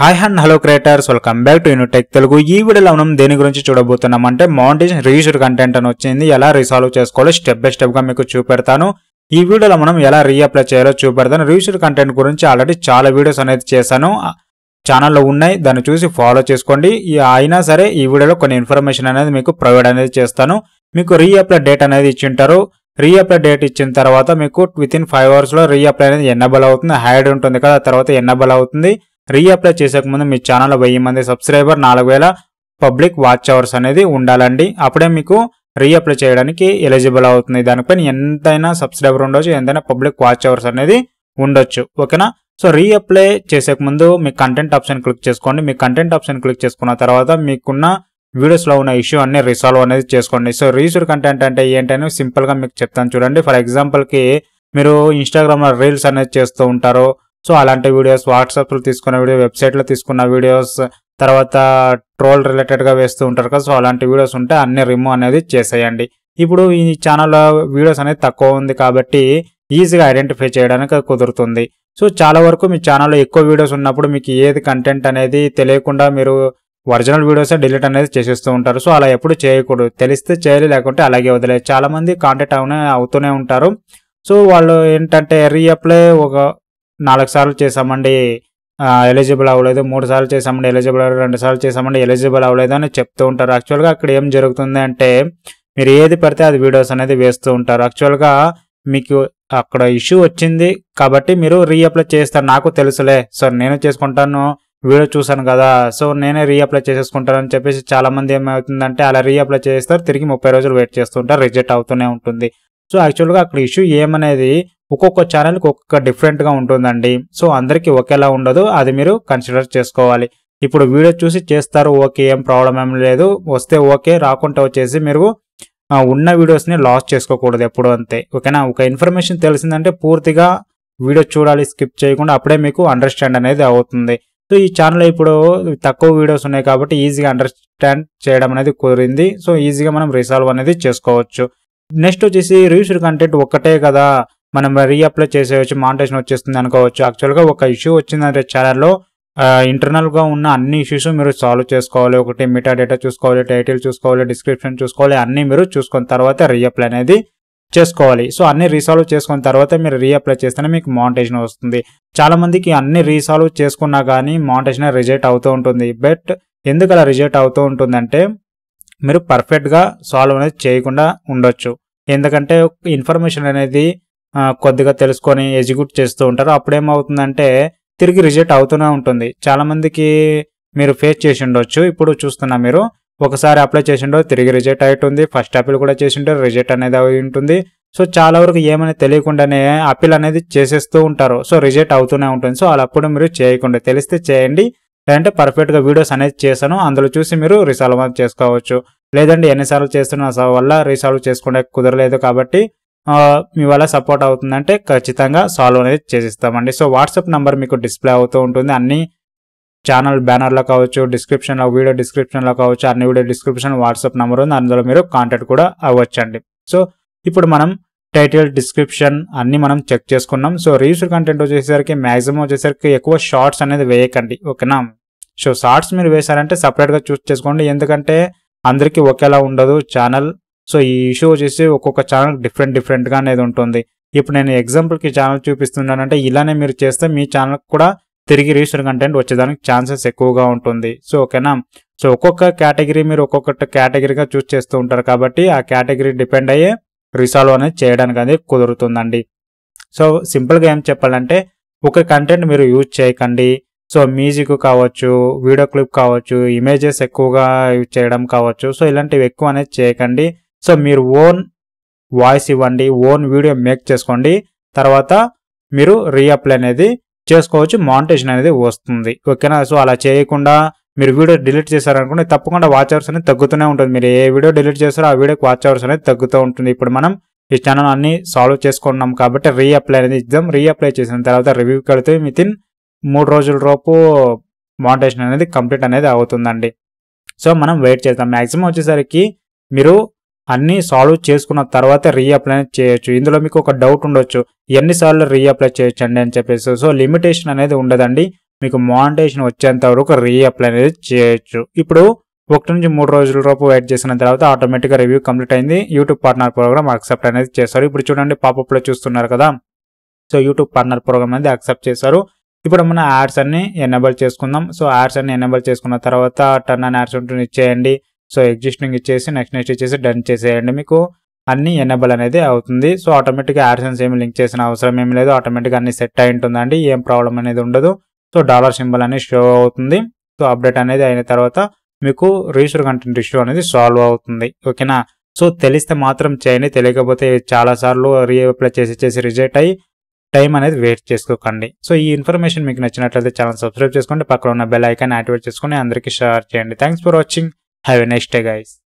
Hi and hello creators welcome back to Unitech Telugu ఈ వీడియోలో మనం దేని గురించి చూడబోతున్నాం అంటే మౌంటేషన్ రీయూస్డ్ కంటెంట్ అని వచ్చింది ఎలా రీసాల్వ్ చేసుకోవాలో స్టెప్ బై స్టెప్ గా మీకు చూపెడతాను ఈ వీడియోలో మనం ఎలా రీఅప్లై చేయాలో చూపెడతాను రీయూస్డ్ కంటెంట్ గురించి ఆల్రెడీ చాలా వీడియోస్ అనేది చేశాను ఛానల్లో ఉన్నాయి దాన్ని చూసి ఫాలో చేసుకోండి అయినా సరే ఈ వీడియోలో కొన్ని ఇన్ఫర్మేషన్ అనేది మీకు ప్రొవైడ్ అనేది చేస్తాను మీకు రీఅప్లై డేట్ అనేది ఇచ్చింటారు రీఅప్లై డేట్ ఇచ్చిన తర్వాత మీకు విత్ ఇన్ ఫైవ్ అవర్స్లో రీఅప్లై అనేది ఎన్నబల్ అవుతుంది హైడ్ ఉంటుంది కదా తర్వాత ఎన్నబల్ అవుతుంది రీఅప్లై చేసేకముందు మీ ఛానల్ వెయ్యి మంది సబ్స్క్రైబర్ నాలుగు వేల పబ్లిక్ వాచ్ అవర్స్ అనేది ఉండాలండి అప్పుడే మీకు రీఅప్లై చేయడానికి ఎలిజిబుల్ అవుతుంది దానిపైన ఎంతైనా సబ్స్క్రైబర్ ఉండొచ్చు ఎంతైనా పబ్లిక్ వాచ్ అవర్స్ అనేది ఉండొచ్చు ఓకేనా సో రీఅప్లై ముందు మీ కంటెంట్ ఆప్షన్ క్లిక్ చేసుకోండి మీ కంటెంట్ ఆప్షన్ క్లిక్ చేసుకున్న తర్వాత మీకున్న వీడియోస్లో ఉన్న ఇష్యూ అన్ని రిసాల్వ్ అనేది చేసుకోండి సో రీసూర్ కంటెంట్ అంటే ఏంటనేది సింపుల్గా మీకు చెప్తాను చూడండి ఫర్ ఎగ్జాంపుల్కి మీరు ఇన్స్టాగ్రామ్లో రీల్స్ అనేది చేస్తూ ఉంటారు సో అలాంటి వీడియోస్ వాట్సాప్లో తీసుకున్న వీడియో వెబ్సైట్లో తీసుకున్న వీడియోస్ తర్వాత ట్రోల్ రిలేటెడ్గా వేస్తూ ఉంటారు కదా సో అలాంటి వీడియోస్ ఉంటే అన్ని రిమూవ్ అనేది చేసేయండి ఇప్పుడు ఈ ఛానల్లో వీడియోస్ అనేది తక్కువ ఉంది కాబట్టి ఈజీగా ఐడెంటిఫై చేయడానికి కుదురుతుంది సో చాలా వరకు మీ ఛానల్లో ఎక్కువ వీడియోస్ ఉన్నప్పుడు మీకు ఏది కంటెంట్ అనేది తెలియకుండా మీరు ఒరిజినల్ వీడియోసే డిలీట్ అనేది చేసేస్తూ ఉంటారు సో అలా ఎప్పుడు చేయకూడదు తెలిస్తే చేయాలి లేకుంటే అలాగే వదిలేదు చాలామంది కాంటాక్ట్ అవునే అవుతూనే ఉంటారు సో వాళ్ళు ఏంటంటే రీఅప్లై ఒక నాలుగు సార్లు చేసామండి ఎలిజిబుల్ అవ్వలేదు మూడు సార్లు చేసామండి ఎలిజిబుల్ అవ్వలేదు రెండు సార్లు చేసామండి ఎలిజిబుల్ అవ్వలేదు అని చెప్తూ ఉంటారు యాక్చువల్గా అక్కడ ఏం జరుగుతుంది అంటే మీరు ఏది పడితే అది వీడియోస్ అనేది వేస్తూ ఉంటారు యాక్చువల్గా మీకు అక్కడ ఇష్యూ వచ్చింది కాబట్టి మీరు రీఅప్లై చేస్తారు నాకు తెలుసులే సో నేను చేసుకుంటాను వీడియో చూశాను కదా సో నేనే రీఅప్లై చేసేసుకుంటాను అని చెప్పేసి చాలామంది ఏమవుతుందంటే అలా రీఅప్లై చేస్తారు తిరిగి ముప్పై రోజులు వెయిట్ చేస్తుంటారు రిజెక్ట్ అవుతూనే ఉంటుంది సో యాక్చువల్గా అక్కడ ఇష్యూ ఏమనేది ఒక్కొక్క ఛానల్ ఒక్కొక్క డిఫరెంట్గా ఉంటుందండి సో అందరికీ ఒకేలా ఉండదు అది మీరు కన్సిడర్ చేసుకోవాలి ఇప్పుడు వీడియో చూసి చేస్తారు ఓకే ఏం ప్రాబ్లం ఏం లేదు వస్తే ఓకే రాకుండా వచ్చేసి మీరు ఉన్న వీడియోస్ని లాస్ చేసుకోకూడదు ఎప్పుడు అంతే ఓకేనా ఒక ఇన్ఫర్మేషన్ తెలిసిందంటే పూర్తిగా వీడియో చూడాలి స్కిప్ చేయకుండా అప్పుడే మీకు అండర్స్టాండ్ అనేది అవుతుంది సో ఈ ఛానల్ ఇప్పుడు తక్కువ వీడియోస్ ఉన్నాయి కాబట్టి ఈజీగా అండర్స్టాండ్ చేయడం అనేది కుదిరింది సో ఈజీగా మనం రిసాల్వ్ అనేది చేసుకోవచ్చు నెక్స్ట్ వచ్చేసి రివ్యూస్ కంటెంట్ ఒక్కటే కదా మనం అప్లై చేసేయచ్చు మానిటేషన్ వచ్చేస్తుంది అనుకోవచ్చు యాక్చువల్గా ఒక ఇష్యూ వచ్చిందంటే ఛానల్లో ఇంటర్నల్గా ఉన్న అన్ని ఇష్యూస్ మీరు సాల్వ్ చేసుకోవాలి ఒకటి మిటా డేటా చూసుకోవాలి టైటిల్ చూసుకోవాలి డిస్క్రిప్షన్ చూసుకోవాలి అన్నీ మీరు చూసుకున్న తర్వాత రీఅప్లై అనేది చేసుకోవాలి సో అన్ని రీసాల్వ్ చేసుకున్న తర్వాత మీరు రీఅప్లై చేస్తేనే మీకు మానిటేషన్ వస్తుంది చాలామందికి అన్ని రీసాల్వ్ చేసుకున్నా కానీ మానిటేషన్ రిజెక్ట్ అవుతూ ఉంటుంది బట్ ఎందుకు అలా రిజెక్ట్ అవుతూ ఉంటుందంటే మీరు పర్ఫెక్ట్గా సాల్వ్ అనేది చేయకుండా ఉండొచ్చు ఎందుకంటే ఇన్ఫర్మేషన్ అనేది కొద్దిగా తెలుసుకొని ఎగ్జిక్యూట్ చేస్తూ ఉంటారు అప్పుడేమవుతుందంటే తిరిగి రిజెక్ట్ అవుతూనే ఉంటుంది చాలామందికి మీరు ఫేస్ చేసి ఉండొచ్చు ఇప్పుడు చూస్తున్నా మీరు ఒకసారి అప్లై చేసిండో తిరిగి రిజెక్ట్ అయి ఉంటుంది ఫస్ట్ అప్పీల్ కూడా చేసింటారు రిజెక్ట్ అనేది అయి ఉంటుంది సో చాలా వరకు ఏమని తెలియకుండానే అప్పీల్ అనేది చేసేస్తూ ఉంటారు సో రిజెక్ట్ అవుతూనే ఉంటుంది సో అలా అప్పుడు మీరు చేయకుండా తెలిస్తే చేయండి లేదంటే పర్ఫెక్ట్గా వీడియోస్ అనేది చేశాను అందులో చూసి మీరు రిసాల్వ్ చేసుకోవచ్చు లేదండి ఎన్నిసార్లు చేస్తున్న వల్ల రీసాల్వ్ చేసుకుంటే కుదరలేదు కాబట్టి మీ వల్ల సపోర్ట్ అవుతుందంటే ఖచ్చితంగా సాల్వ్ అనేది చేసిస్తామండి సో వాట్సాప్ నెంబర్ మీకు డిస్ప్లే అవుతూ ఉంటుంది అన్ని ఛానల్ బ్యానర్లో కావచ్చు డిస్క్రిప్షన్లో వీడియో డిస్క్రిప్షన్లో కావచ్చు అన్ని వీడియో డిస్క్రిప్షన్ వాట్సాప్ నెంబర్ ఉంది అందులో మీరు కాంటాక్ట్ కూడా అవ్వచ్చండి సో ఇప్పుడు మనం టైటిల్ డిస్క్రిప్షన్ అన్నీ మనం చెక్ చేసుకున్నాం సో రీల్స్ కంటెంట్ వచ్చేసరికి మ్యాక్సిమం వచ్చేసరికి ఎక్కువ షార్ట్స్ అనేది వేయకండి ఓకేనా సో షార్ట్స్ మీరు వేశారంటే సపరేట్గా చూస్ చేసుకోండి ఎందుకంటే అందరికీ ఒకేలా ఉండదు ఛానల్ సో ఈ ఇష్యూ వచ్చేసి ఒక్కొక్క ఛానల్ డిఫరెంట్ డిఫరెంట్గా అనేది ఉంటుంది ఇప్పుడు నేను ఎగ్జాంపుల్కి ఛానల్ చూపిస్తున్నానంటే ఇలానే మీరు చేస్తే మీ ఛానల్ కూడా తిరిగి రిజిస్టర్ కంటెంట్ వచ్చేదానికి ఛాన్సెస్ ఎక్కువగా ఉంటుంది సో ఓకేనా సో ఒక్కొక్క కేటగిరీ మీరు ఒక్కొక్క కేటగిరీగా చూస్ చేస్తూ ఉంటారు కాబట్టి ఆ కేటగిరీ డిపెండ్ అయ్యే రిసాల్వ్ అనేది చేయడానికి అనేది కుదురుతుందండి సో సింపుల్గా ఏం చెప్పాలంటే ఒక కంటెంట్ మీరు యూజ్ చేయకండి సో మ్యూజిక్ కావచ్చు వీడియో క్లిప్ కావచ్చు ఇమేజెస్ ఎక్కువగా యూజ్ చేయడం కావచ్చు సో ఇలాంటివి ఎక్కువ అనేది చేయకండి సో మీరు ఓన్ వాయిస్ ఇవ్వండి ఓన్ వీడియో మేక్ చేసుకోండి తర్వాత మీరు రీఅప్లై అనేది చేసుకోవచ్చు మానిటేషన్ అనేది వస్తుంది ఓకేనా సో అలా చేయకుండా మీరు వీడియో డిలీట్ చేశారనుకోండి తప్పకుండా వాచ్ అవర్స్ అనేది తగ్గుతూనే ఉంటుంది మీరు ఏ వీడియో డిలీట్ చేస్తారో ఆ వీడియోకి వాచ్ అవర్స్ అనేది తగ్గుతూ ఉంటుంది ఇప్పుడు మనం ఈ ఛానల్ అన్ని సాల్వ్ చేసుకున్నాం కాబట్టి రీఅప్లై అనేది ఇద్దాం రీఅప్లై చేసిన తర్వాత రివ్యూ కడితే విత్ ఇన్ మూడు రోజుల లోపు మానిటేషన్ అనేది కంప్లీట్ అనేది అవుతుందండి సో మనం వెయిట్ చేద్దాం మ్యాక్సిమం వచ్చేసరికి మీరు అన్నీ సాల్వ్ చేసుకున్న తర్వాత రీఅప్లై చేయొచ్చు ఇందులో మీకు ఒక డౌట్ ఉండొచ్చు ఎన్నిసార్లు రీఅప్లై చేయొచ్చండి అని చెప్పేసి సో లిమిటేషన్ అనేది ఉండదండి మీకు మోనిటేషన్ వచ్చేంత వరకు రీఅప్లై అనేది చేయొచ్చు ఇప్పుడు ఒకటి నుంచి మూడు రోజుల లోపు వెయిట్ చేసిన తర్వాత ఆటోమేటిక్గా రివ్యూ కంప్లీట్ అయింది యూట్యూబ్ పార్ట్నర్ ప్రోగ్రామ్ అక్సెప్ట్ అనేది చేస్తారు ఇప్పుడు చూడండి పాపప్లో చూస్తున్నారు కదా సో యూట్యూబ్ పార్ట్నర్ ప్రోగ్రామ్ అనేది అక్సెప్ట్ చేశారు ఇప్పుడు మన యాడ్స్ అన్ని ఎనేబుల్ చేసుకుందాం సో యాడ్స్ అన్ని ఎనేబుల్ చేసుకున్న తర్వాత టర్న్ అండ్ యాడ్స్ ఉంటుంది చేయండి సో ఎగ్జిస్టింగ్ ఇచ్చేసి నెక్స్ట్ నెక్స్ట్ ఇచ్చేసి డన్ చేసేయండి మీకు అన్ని ఎనబుల్ అనేది అవుతుంది సో ఆటోమేటిక్గా యాడ్సెన్స్ ఏమి లింక్ చేసిన అవసరం ఏమి లేదు ఆటోమేటిక్గా అన్ని సెట్ అయి ఉంటుందండి ఏం ప్రాబ్లం అనేది ఉండదు సో డాలర్ సింబల్ అనేది షో అవుతుంది సో అప్డేట్ అనేది అయిన తర్వాత మీకు రిజిస్టర్ కంటెంట్ ఇష్యూ అనేది సాల్వ్ అవుతుంది ఓకేనా సో తెలిస్తే మాత్రం చేయండి తెలియకపోతే చాలాసార్లు రీఅప్లై చేసి చేసి రిజెక్ట్ అయ్యి టైం అనేది వేస్ట్ చేసుకోకండి సో ఈ ఇన్ఫర్మేషన్ మీకు నచ్చినట్లయితే ఛానల్ సబ్స్క్రైబ్ చేసుకోండి పక్కన ఉన్న బెల్ ఐకాన్ యాక్టివేట్ చేసుకొని అందరికీ షేర్ చేయండి thanks for watching Have a nice day guys.